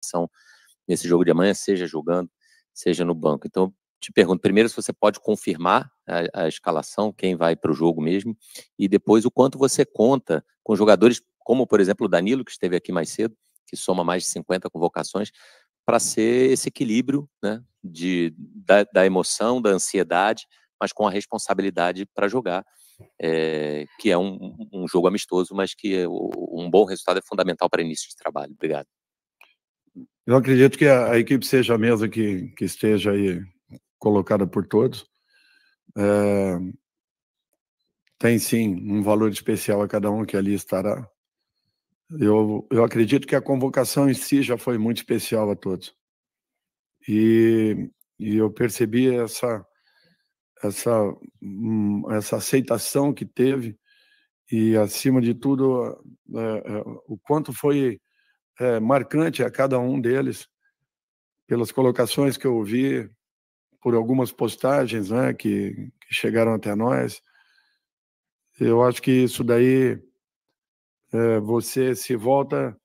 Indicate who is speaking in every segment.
Speaker 1: participação nesse jogo de amanhã, seja jogando, seja no banco. Então, te pergunto primeiro se você pode confirmar a, a escalação, quem vai para o jogo mesmo, e depois o quanto você conta com jogadores como, por exemplo, o Danilo, que esteve aqui mais cedo, que soma mais de 50 convocações, para ser esse equilíbrio né, de, da, da, emoção, da ansiedade, mas com a responsabilidade para jogar, é, que é um, um, jogo amistoso, mas que um bom resultado é fundamental para início de trabalho. Obrigado.
Speaker 2: Eu acredito que a, a equipe seja a mesma que, que esteja aí colocada por todos. É, tem sim um valor especial a cada um que ali estará. Eu, eu acredito que a convocação em si já foi muito especial a todos. E, e eu percebi essa, essa, hum, essa aceitação que teve e, acima de tudo, é, é, o quanto foi é, marcante a cada um deles, pelas colocações que eu ouvi, por algumas postagens né, que, que chegaram até nós. Eu acho que isso daí, é, você se volta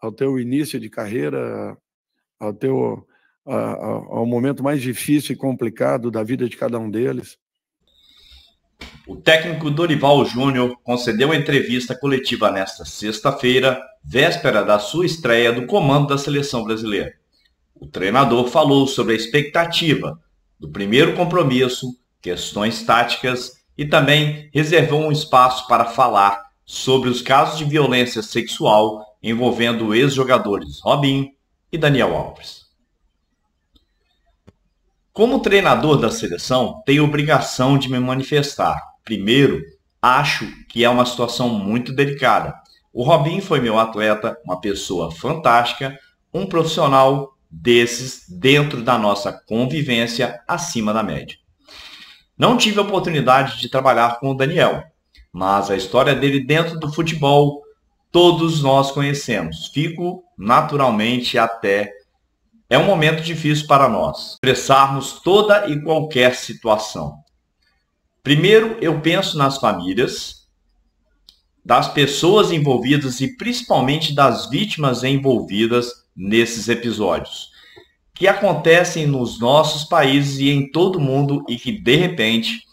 Speaker 2: ao teu início de carreira, ao teu ao momento mais difícil e complicado da vida de cada um deles.
Speaker 1: O técnico Dorival Júnior concedeu entrevista coletiva nesta sexta-feira, véspera da sua estreia do comando da seleção brasileira. O treinador falou sobre a expectativa do primeiro compromisso, questões táticas e também reservou um espaço para falar sobre os casos de violência sexual envolvendo ex-jogadores Robin e Daniel Alves. Como treinador da seleção, tenho obrigação de me manifestar. Primeiro, acho que é uma situação muito delicada. O Robin foi meu atleta, uma pessoa fantástica, um profissional desses dentro da nossa convivência acima da média. Não tive a oportunidade de trabalhar com o Daniel, mas a história dele dentro do futebol todos nós conhecemos. Fico naturalmente até é um momento difícil para nós expressarmos toda e qualquer situação. Primeiro, eu penso nas famílias, das pessoas envolvidas e principalmente das vítimas envolvidas nesses episódios, que acontecem nos nossos países e em todo o mundo e que, de repente,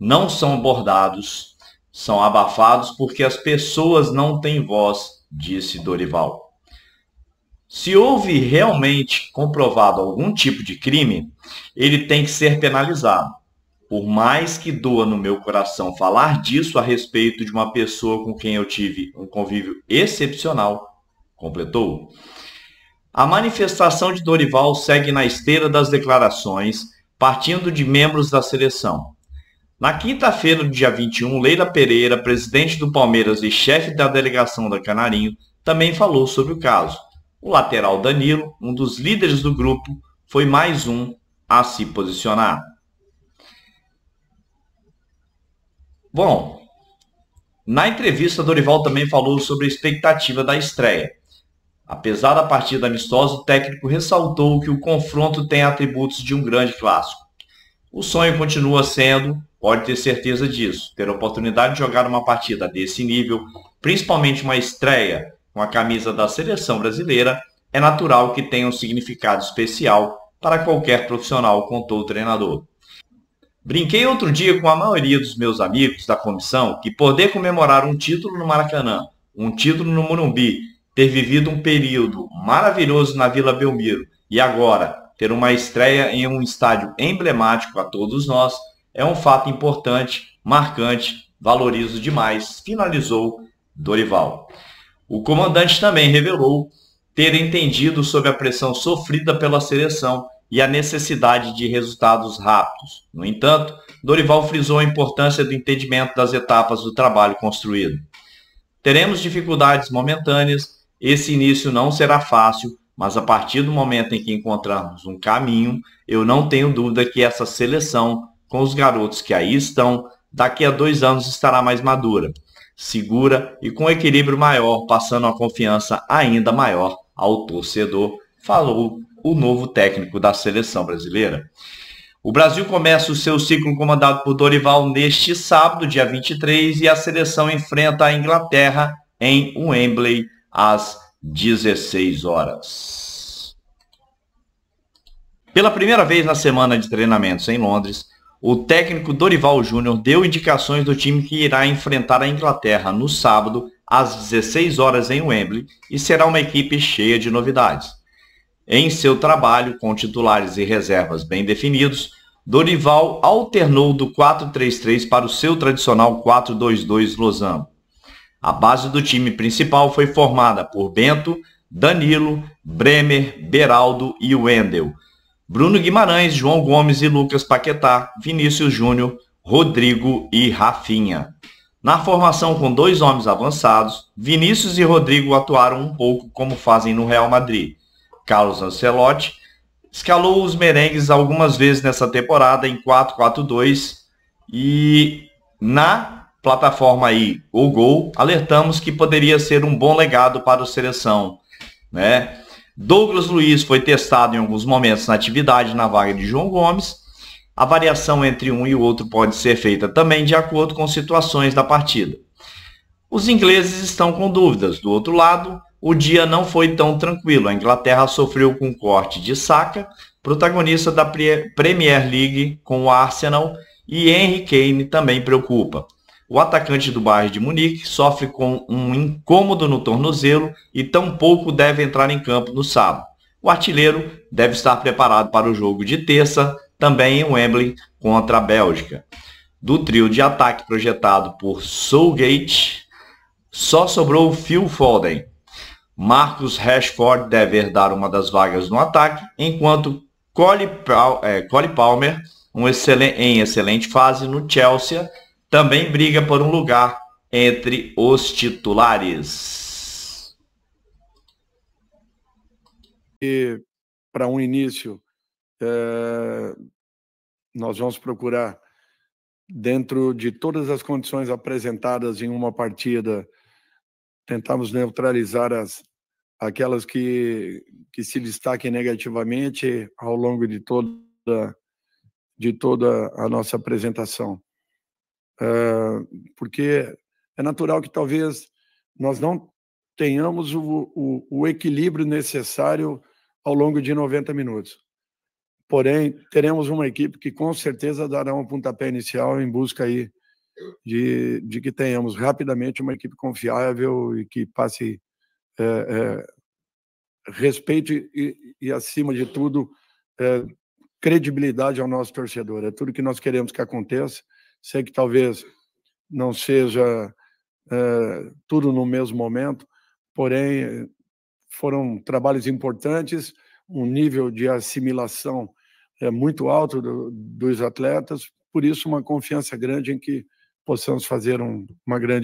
Speaker 1: não são abordados, são abafados porque as pessoas não têm voz, disse Dorival. Se houve realmente comprovado algum tipo de crime, ele tem que ser penalizado. Por mais que doa no meu coração falar disso a respeito de uma pessoa com quem eu tive um convívio excepcional, completou. A manifestação de Dorival segue na esteira das declarações, partindo de membros da seleção. Na quinta-feira, dia 21, Leila Pereira, presidente do Palmeiras e chefe da delegação da Canarinho, também falou sobre o caso o lateral Danilo, um dos líderes do grupo, foi mais um a se posicionar. Bom, na entrevista, Dorival também falou sobre a expectativa da estreia. Apesar da partida amistosa, o técnico ressaltou que o confronto tem atributos de um grande clássico. O sonho continua sendo, pode ter certeza disso, ter a oportunidade de jogar uma partida desse nível, principalmente uma estreia com a camisa da seleção brasileira, é natural que tenha um significado especial para qualquer profissional, contou o treinador. Brinquei outro dia com a maioria dos meus amigos da comissão que poder comemorar um título no Maracanã, um título no Morumbi, ter vivido um período maravilhoso na Vila Belmiro e agora ter uma estreia em um estádio emblemático a todos nós é um fato importante, marcante, valorizo demais, finalizou Dorival. O comandante também revelou ter entendido sobre a pressão sofrida pela seleção e a necessidade de resultados rápidos. No entanto, Dorival frisou a importância do entendimento das etapas do trabalho construído. Teremos dificuldades momentâneas, esse início não será fácil, mas a partir do momento em que encontrarmos um caminho, eu não tenho dúvida que essa seleção, com os garotos que aí estão, daqui a dois anos estará mais madura segura e com equilíbrio maior, passando uma confiança ainda maior ao torcedor, falou o novo técnico da seleção brasileira. O Brasil começa o seu ciclo comandado por Dorival neste sábado, dia 23, e a seleção enfrenta a Inglaterra em Wembley às 16 horas. Pela primeira vez na semana de treinamentos em Londres, o técnico Dorival Júnior deu indicações do time que irá enfrentar a Inglaterra no sábado, às 16 horas em Wembley, e será uma equipe cheia de novidades. Em seu trabalho, com titulares e reservas bem definidos, Dorival alternou do 4-3-3 para o seu tradicional 4-2-2 losango. A base do time principal foi formada por Bento, Danilo, Bremer, Beraldo e Wendel. Bruno Guimarães, João Gomes e Lucas Paquetá, Vinícius Júnior, Rodrigo e Rafinha. Na formação com dois homens avançados, Vinícius e Rodrigo atuaram um pouco como fazem no Real Madrid. Carlos Ancelotti escalou os merengues algumas vezes nessa temporada em 4-4-2 e na plataforma aí, o Gol, alertamos que poderia ser um bom legado para o seleção, né? Douglas Luiz foi testado em alguns momentos na atividade na vaga de João Gomes. A variação entre um e o outro pode ser feita também de acordo com situações da partida. Os ingleses estão com dúvidas. Do outro lado, o dia não foi tão tranquilo. A Inglaterra sofreu com corte de saca, protagonista da Premier League com o Arsenal, e Henry Kane também preocupa. O atacante do Bayern de Munique sofre com um incômodo no tornozelo e tampouco deve entrar em campo no sábado. O artilheiro deve estar preparado para o jogo de terça, também em Wembley, contra a Bélgica. Do trio de ataque projetado por Solgate, só sobrou Phil Foden. Marcus Rashford deve herdar uma das vagas no ataque, enquanto Cole eh, Palmer, um excelente, em excelente fase no Chelsea, também briga por um lugar entre os titulares.
Speaker 2: E para um início, é, nós vamos procurar, dentro de todas as condições apresentadas em uma partida, tentarmos neutralizar as, aquelas que, que se destaquem negativamente ao longo de toda, de toda a nossa apresentação. Ah, porque é natural que talvez nós não tenhamos o, o, o equilíbrio necessário ao longo de 90 minutos. Porém, teremos uma equipe que com certeza dará um pontapé inicial em busca aí de, de que tenhamos rapidamente uma equipe confiável e que passe é, é, respeite e, e, acima de tudo, é, credibilidade ao nosso torcedor. É tudo que nós queremos que aconteça. Sei que talvez não seja é, tudo no mesmo momento, porém eh, foram trabalhos importantes, um nível de assimilação é muito alto do, dos atletas, por isso uma confiança grande em que possamos fazer um, uma grande